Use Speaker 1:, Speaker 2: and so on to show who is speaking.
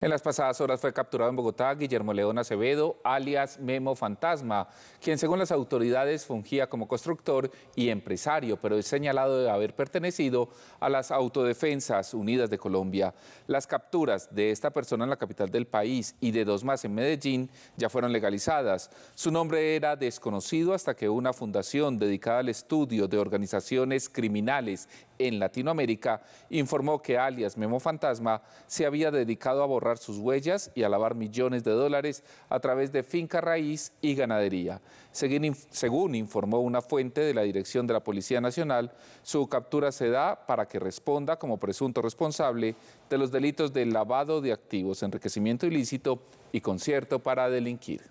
Speaker 1: En las pasadas horas fue capturado en Bogotá Guillermo León Acevedo, alias Memo Fantasma, quien según las autoridades fungía como constructor y empresario, pero es señalado de haber pertenecido a las Autodefensas Unidas de Colombia. Las capturas de esta persona en la capital del país y de dos más en Medellín ya fueron legalizadas. Su nombre era desconocido hasta que una fundación dedicada al estudio de organizaciones criminales en Latinoamérica, informó que alias Memo Fantasma se había dedicado a borrar sus huellas y a lavar millones de dólares a través de finca raíz y ganadería. Según, informó una fuente de la Dirección de la Policía Nacional, su captura se da para que responda como presunto responsable de los delitos de lavado de activos, enriquecimiento ilícito y concierto para delinquir.